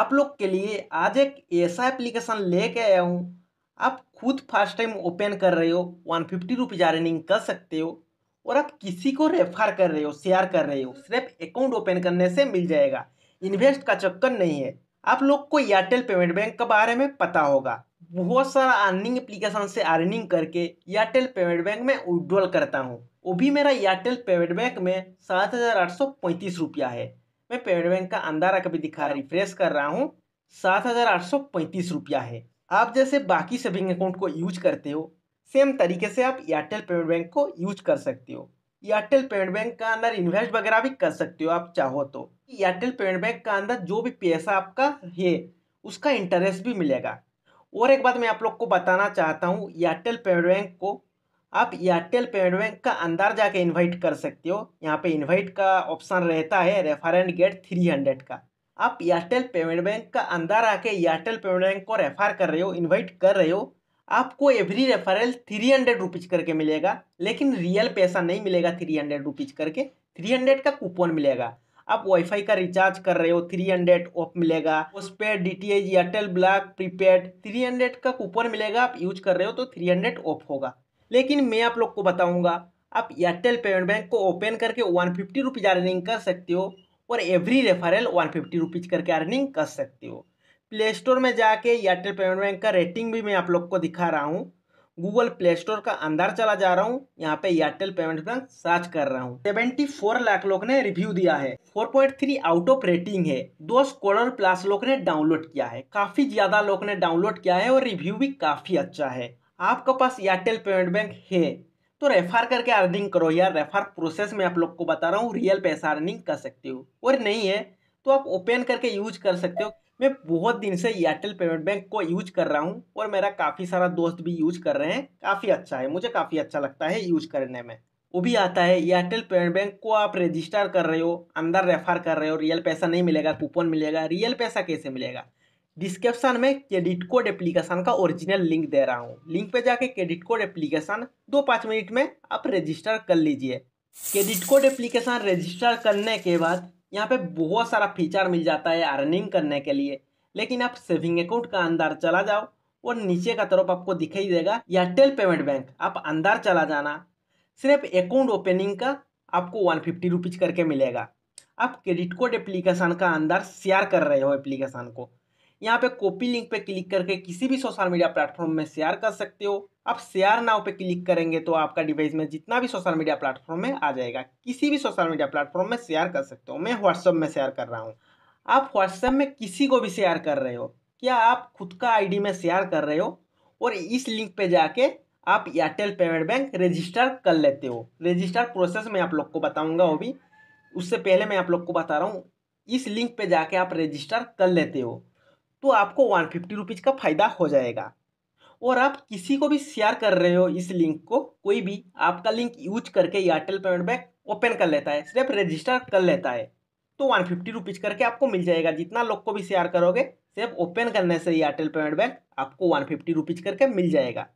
आप लोग के लिए आज एक ऐसा एप्लीकेशन लेके आया हूँ आप खुद फर्स्ट टाइम ओपन कर रहे हो वन फिफ्टी रुपीज़ अर्निंग कर सकते हो और आप किसी को रेफर कर रहे हो शेयर कर रहे हो सिर्फ अकाउंट ओपन करने से मिल जाएगा इन्वेस्ट का चक्कर नहीं है आप लोग को एयरटेल पेमेंट बैंक के बारे में पता होगा बहुत सारा अर्निंग एप्लीकेशन से अर्निंग करके एयरटेल पेमेंट बैंक में विड्रॉल करता हूँ वो भी मेरा एयरटेल पेमेंट बैंक में सात हज़ार आठ सौ पैंतीस रुपया है मैं पेमेंट बैंक का अंदारा कभी दिखा रिफ्रेश कर रहा हूँ सात हज़ार आठ सौ पैंतीस रुपया है आप जैसे बाकी सेविंग अकाउंट को यूज करते हो सेम तरीके से आप एयरटेल पेमेंट बैंक को यूज कर सकते हो एयरटेल पेमेंट बैंक का अंदर इन्वेस्ट वगैरह भी कर सकते हो आप चाहो तो एयरटेल पेमेंट बैंक का अंदर जो भी पैसा आपका है उसका इंटरेस्ट भी मिलेगा और एक बात मैं आप लोग को बताना चाहता हूँ एयरटेल पेमेंट बैंक को आप एयरटेल पेमेंट बैंक का अंदर जाके इनवाइट कर सकते हो यहाँ पे इनवाइट का ऑप्शन रहता है refer and get three hundred का आप एयरटेल पेमेंट बैंक का अंदर आके एयरटेल पेमेंट बैंक को रेफर कर रहे हो इनवाइट कर रहे हो आपको every referral three hundred rupees करके मिलेगा लेकिन रियल पैसा नहीं मिलेगा थ्री हंड्रेड रुपीज़ करके थ्री हंड्रेड का कूपन मिलेगा आप वाईफाई का रिचार्ज कर रहे हो थ्री हंड्रेड ऑफ मिलेगा postpaid D T H Airtel black prepaid three hundred का कूपन मिलेगा आप यूज कर रहे हो तो थ्री हंड्रेड ऑफ होगा लेकिन मैं आप लोग को बताऊंगा आप एयरटेल पेमेंट बैंक को ओपन करके वन फिफ्टी रुपीज़ अर्निंग कर सकते हो और every referral one fifty rupees करके अर्निंग कर सकते हो प्ले स्टोर में जाके एयरटेल पेमेंट बैंक का रेटिंग भी मैं आप लोग को दिखा रहा हूँ गूगल प्ले स्टोर का अंदर चला जा रहा हूँ यहाँ पे एयरटेल पेमेंट बैंक सर्च कर रहा हूँ सेवेंटी फोर लाख लोग ने रिव्यू दिया है four point three out of rating है दो करोड़ प्लस लोग ने डाउनलोड किया है काफ़ी ज़्यादा लोग ने डाउनलोड किया है और रिव्यू भी काफ़ी अच्छा है आपके पास एयरटेल पेमेंट बैंक है तो रेफर करके अर्निंग करो यार रेफर प्रोसेस में आप लोग को बता रहा हूँ रियल पैसा अर्निंग कर सकते हो और नहीं है तो आप ओपन करके यूज कर सकते हो मैं बहुत दिन से एयरटेल पेमेंट बैंक को यूज कर रहा हूँ और मेरा काफ़ी सारा दोस्त भी यूज कर रहे हैं काफ़ी अच्छा है मुझे काफ़ी अच्छा लगता है यूज करने में वो भी आता है एयरटेल पेमेंट बैंक को आप रजिस्टर कर रहे हो अंदर रेफर कर रहे हो रियल पैसा नहीं मिलेगा कूपन मिलेगा रियल पैसा कैसे मिलेगा डिस्क्रिप्शन में क्रेडिट कोड एप्लीकेशन का ओरिजिनल लिंक दे रहा हूँ लिंक पे जाके क्रेडिट कोड एप्लीकेशन दो पाँच मिनट में आप रजिस्टर कर लीजिए क्रेडिट कोड एप्लीकेशन रजिस्टर करने के बाद यहाँ पे बहुत सारा फीचर मिल जाता है अर्निंग करने के लिए लेकिन आप सेविंग अकाउंट का अंदर चला जाओ और नीचे का तरफ आपको दिखाई देगा एयरटेल पेमेंट बैंक आप अंदर चला जाना सिर्फ अकाउंट ओपनिंग का आपको वन फिफ्टी रुपीज़ करके मिलेगा आप क्रेडिट कोड एप्लीकेशन का अंदर शेयर कर रहे हो एप्लीकेशन को यहाँ पे कॉपी लिंक पे क्लिक करके किसी भी सोशल मीडिया प्लेटफॉर्म में शेयर कर सकते हो आप शेयर नाव पे क्लिक करेंगे तो आपका डिवाइस में जितना भी सोशल मीडिया प्लेटफॉर्म में आ जाएगा किसी भी सोशल मीडिया प्लेटफॉर्म में शेयर कर सकते हो मैं व्हाट्सअप में शेयर कर रहा हूँ आप व्हाट्सएप में किसी को भी शेयर कर रहे हो क्या आप खुद का आईडी में शेयर कर रहे हो और इस लिंक पे जाके आप एयरटेल पेमेंट बैंक रजिस्टर कर लेते हो रजिस्टर प्रोसेस मैं आप लोग को बताऊंगा वो भी उससे पहले मैं आप लोग को बता रहा हूँ इस लिंक पे जाके आप रजिस्टर कर लेते हो तो आपको वन फिफ्टी रुपीज़ का फ़ायदा हो जाएगा और आप किसी को भी शेयर कर रहे हो इस लिंक को कोई भी आपका लिंक यूज करके एयरटेल पेमेंट बैंक ओपन कर लेता है सिर्फ रजिस्टर कर लेता है तो वन फिफ्टी रुपीज़ करके आपको मिल जाएगा जितना लोग को भी शेयर करोगे सिर्फ ओपन करने से एयरटेल पेमेंट बैंक आपको वन फिफ्टी रुपीज़ करके मिल जाएगा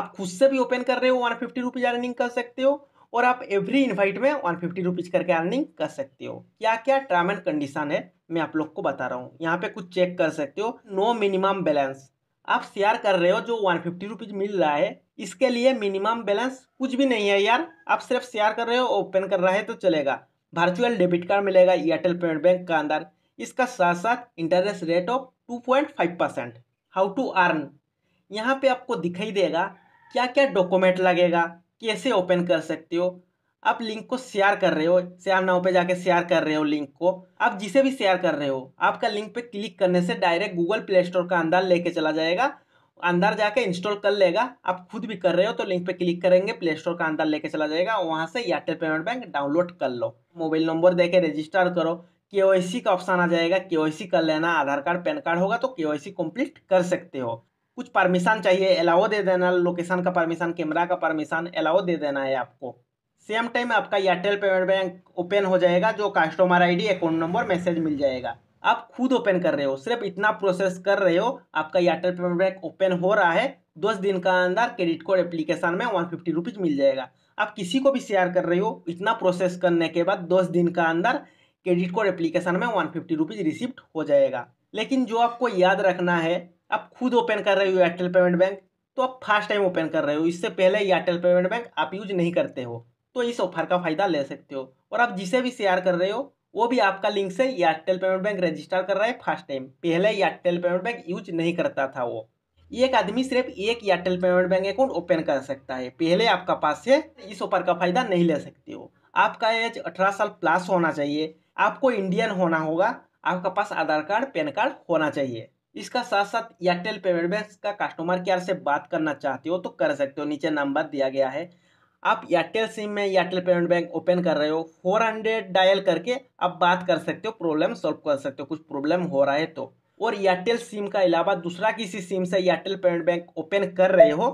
आप खुद से भी ओपन कर रहे हो वन फिफ्टी रुपीज़ अर्निंग कर सकते हो और आप एवरी इन्वाइट में वन फिफ्टी रुपीज़ करके अर्निंग कर सकते हो क्या क्या टर्म एंड कंडीशन है मैं आप लोग को बता रहा हूँ यहाँ पे कुछ चेक कर सकते हो नो मिनिमम बैलेंस आप शेयर कर रहे हो जो वन फिफ्टी रुपीज़ मिल रहा है इसके लिए मिनिमम बैलेंस कुछ भी नहीं है यार आप सिर्फ शेयर कर रहे हो ओपन कर रहे हैं तो चलेगा वर्चुअल डेबिट कार्ड मिलेगा एयरटेल पेमेंट बैंक का अंदर इसका साथ साथ interest rate of two point five percent how to earn यहाँ पे आपको दिखाई देगा क्या क्या डॉक्यूमेंट लगेगा कैसे ओपन कर सकते हो आप लिंक को शेयर कर रहे हो शेयर नाव पे जाके शेयर कर रहे हो लिंक को आप जिसे भी शेयर कर रहे हो आपका लिंक पे क्लिक करने से डायरेक्ट गूगल प्ले स्टोर का अंदर लेके चला जाएगा अंदर जाके इंस्टॉल कर लेगा आप खुद भी कर रहे हो तो लिंक पे क्लिक करेंगे प्ले स्टोर का अंदर लेके चला जाएगा वहाँ से एयरटेल पेमेंट बैंक डाउनलोड कर लो मोबाइल नंबर दे के रजिस्टर करो के का ऑप्शन आ जाएगा के कर लेना आधार कार्ड पैन कार्ड होगा तो के कंप्लीट कर सकते हो कुछ परमिशन चाहिए अलाओ दे देना लोकेशन का परमिशन कैमरा का परमिशन अलाओ दे देना है आपको सेम टाइम आपका एयरटेल पेमेंट बैंक ओपन हो जाएगा जो customer ID account number message मिल जाएगा आप खुद ओपन कर रहे हो सिर्फ इतना प्रोसेस कर रहे हो आपका एयरटेल पेमेंट बैंक ओपन हो रहा है दस दिन का अंदर क्रेडिट कार्ड एप्लीकेशन में वन फिफ्टी रुपीज़ मिल जाएगा आप किसी को भी शेयर कर रहे हो इतना प्रोसेस करने के बाद दस दिन का अंदर क्रेडिट कार्ड एप्लीकेशन में वन फिफ्टी रुपीज़ रिसिप्ट हो जाएगा लेकिन जो आपको याद रखना है आप खुद ओपन कर रहे हो एयरटेल पेमेंट बैंक तो आप फर्स्ट टाइम ओपन कर रहे हो इससे पहले एयरटेल पेमेंट बैंक आप यूज नहीं करते हो तो इस ऑफर का फ़ायदा ले सकते हो और आप जिसे भी शेयर कर रहे हो वो भी आपका लिंक से एयरटेल पेमेंट बैंक रजिस्टर कर रहा है फर्स्ट टाइम पहले एयरटेल पेमेंट बैंक यूज नहीं करता था वो एक आदमी सिर्फ एक Airtel payment bank account open कर सकता है पहले आपका पास है इस ऑफर का फ़ायदा नहीं ले सकते हो आपका एज अठारह साल प्लस होना चाहिए आपको इंडियन होना होगा आपका पास आधार कार्ड पैन कार्ड होना चाहिए इसका साथ साथ एयरटेल पेमेंट बैंक का कस्टमर केयर से बात करना चाहते हो तो कर सकते हो नीचे नंबर दिया गया है आप एयरटेल सिम में एयरटेल पेमेंट बैंक ओपन कर रहे हो फोर हंड्रेड डायल करके आप बात कर सकते हो प्रॉब्लम सॉल्व कर सकते हो कुछ प्रॉब्लम हो रहा है तो और एयरटेल सिम का अलावा दूसरा किसी सिम से एयरटेल पेमेंट बैंक ओपन कर रहे हो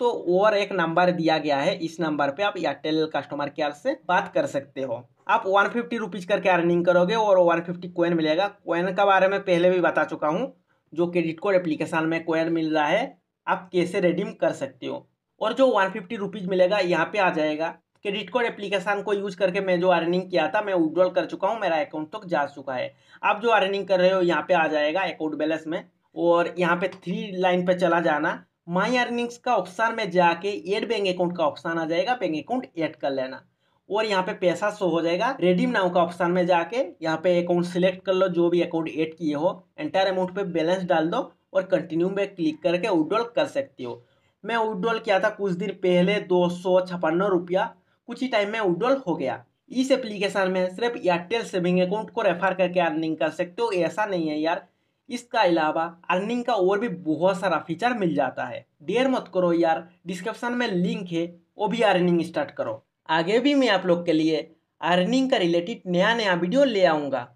तो और एक नंबर दिया गया है इस नंबर पर आप एयरटेल कस्टमर केयर से बात कर सकते हो आप वन फिफ्टी रुपीज़ करके अर्निंग करोगे और वन फिफ्टी मिलेगा कोइन के बारे में पहले भी बता चुका हूँ जो क्रेडिट कार्ड एप्लीकेशन में क्वेर मिल रहा है आप कैसे रिडीम कर सकते हो और जो वन फिफ्टी रुपीज़ मिलेगा यहाँ पे आ जाएगा क्रेडिट कार्ड एप्लीकेशन को यूज करके मैं जो अर्निंग किया था मैं विड्रॉल कर चुका हूँ मेरा अकाउंट तक तो जा चुका है आप जो अर्निंग कर रहे हो यहाँ पे आ जाएगा अकाउंट बैलेंस में और यहाँ पे थ्री लाइन पे चला जाना माई अर्निंग्स का ऑप्शन में जाके एड बैंक अकाउंट का ऑप्शन आ जाएगा बैंक अकाउंट एड कर लेना और यहाँ पे पैसा शो हो जाएगा रेडीम नाउ का ऑप्शन में जाके यहाँ पे अकाउंट सिलेक्ट कर लो जो भी अकाउंट एड किए हो एंटायर अमाउंट पे बैलेंस डाल दो और कंटिन्यू में क्लिक करके विड्रॉल कर सकती हो मैं विड्रॉल किया था कुछ दिन पहले दो सौ रुपया कुछ ही टाइम में विड्रॉल हो गया इस एप्लीकेशन में सिर्फ एयरटेल सेविंग अकाउंट को रेफर करके अर्निंग कर सकते हो ऐसा नहीं है यार इसका अलावा अर्निंग का और भी बहुत सारा फीचर मिल जाता है देर मत करो यार डिस्क्रिप्शन में लिंक है वो भी अर्निंग स्टार्ट करो आगे भी मैं आप लोग के लिए अर्निंग का रिलेटेड नया नया वीडियो ले आऊँगा